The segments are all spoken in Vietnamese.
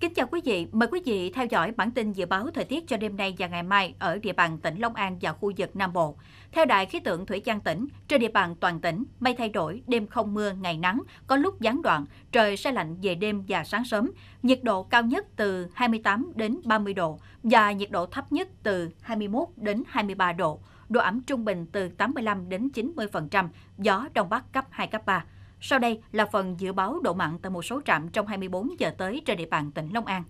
Kính chào quý vị, mời quý vị theo dõi bản tin dự báo thời tiết cho đêm nay và ngày mai ở địa bàn tỉnh Long An và khu vực Nam Bộ. Theo Đài khí tượng Thủy văn tỉnh, trên địa bàn toàn tỉnh, mây thay đổi, đêm không mưa, ngày nắng, có lúc gián đoạn, trời sẽ lạnh về đêm và sáng sớm. Nhiệt độ cao nhất từ 28 đến 30 độ và nhiệt độ thấp nhất từ 21 đến 23 độ. Độ ẩm trung bình từ 85 đến 90%, gió Đông Bắc cấp 2, cấp 3. Sau đây là phần dự báo độ mặn tại một số trạm trong 24 giờ tới trên địa bàn tỉnh Long An.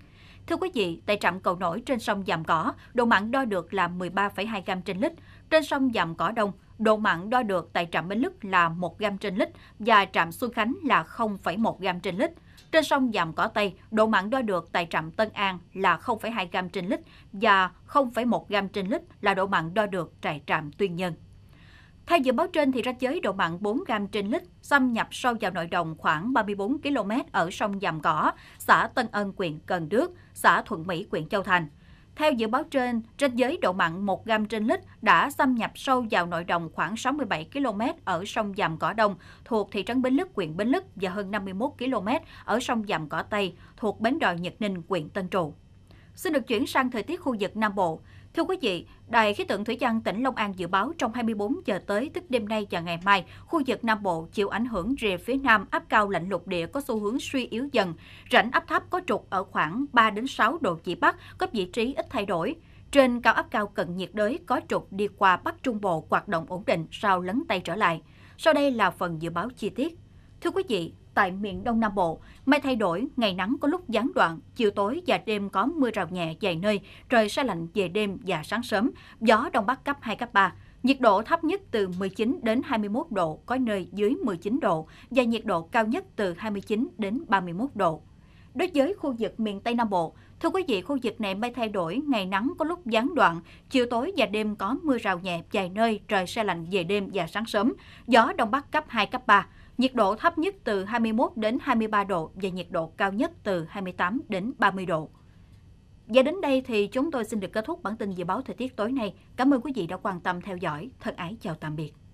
Thưa quý vị, tại trạm cầu nổi trên sông Dàm Cỏ, độ mặn đo được là 13,2 gram trên lít. Trên sông Dàm Cỏ Đông, độ mặn đo được tại trạm Bến Lức là 1 gram trên lít và trạm Xuân Khánh là 0,1 gram trên lít. Trên sông Dàm Cỏ Tây, độ mặn đo được tại trạm Tân An là 0,2 gram trên lít và 0,1 gram trên lít là độ mặn đo được tại trạm Tuyên Nhân. Theo dự báo trên, thì ranh giới độ mặn 4 gram trên lít xâm nhập sâu vào nội đồng khoảng 34 km ở sông Giàm Cỏ, xã Tân Ân, huyện Cần Đước, xã Thuận Mỹ, huyện Châu Thành. Theo dự báo trên, ranh giới độ mặn 1 gram trên lít đã xâm nhập sâu vào nội đồng khoảng 67 km ở sông Giàm Cỏ Đông thuộc thị trấn Bến Lức, huyện Bến Lức và hơn 51 km ở sông Giàm Cỏ Tây thuộc bến đò Nhật Ninh, huyện Tân Trụ. Xin được chuyển sang thời tiết khu vực Nam Bộ. Thưa quý vị, Đài khí tượng thủy văn tỉnh Long An dự báo trong 24 giờ tới tức đêm nay và ngày mai, khu vực Nam Bộ chịu ảnh hưởng rìa phía Nam áp cao lạnh lục địa có xu hướng suy yếu dần, rãnh áp thấp có trục ở khoảng 3 đến 6 độ vĩ Bắc, có vị trí ít thay đổi. Trên cao áp cao cận nhiệt đới có trục đi qua Bắc Trung Bộ hoạt động ổn định sau lấn tay trở lại. Sau đây là phần dự báo chi tiết. Thưa quý vị, tại miền Đông Nam Bộ. Mây thay đổi, ngày nắng có lúc gián đoạn, chiều tối và đêm có mưa rào nhẹ vài nơi, trời sẽ lạnh về đêm và sáng sớm, gió Đông Bắc cấp 2, cấp 3. Nhiệt độ thấp nhất từ 19 đến 21 độ, có nơi dưới 19 độ, và nhiệt độ cao nhất từ 29 đến 31 độ. Đối với khu vực miền Tây Nam Bộ, Thưa quý vị, khu vực này mây thay đổi, ngày nắng có lúc gián đoạn, chiều tối và đêm có mưa rào nhẹ vài nơi, trời sẽ lạnh về đêm và sáng sớm, gió đông bắc cấp 2 cấp 3. Nhiệt độ thấp nhất từ 21 đến 23 độ và nhiệt độ cao nhất từ 28 đến 30 độ. Và đến đây thì chúng tôi xin được kết thúc bản tin dự báo thời tiết tối nay. Cảm ơn quý vị đã quan tâm theo dõi. Thân ái chào tạm biệt.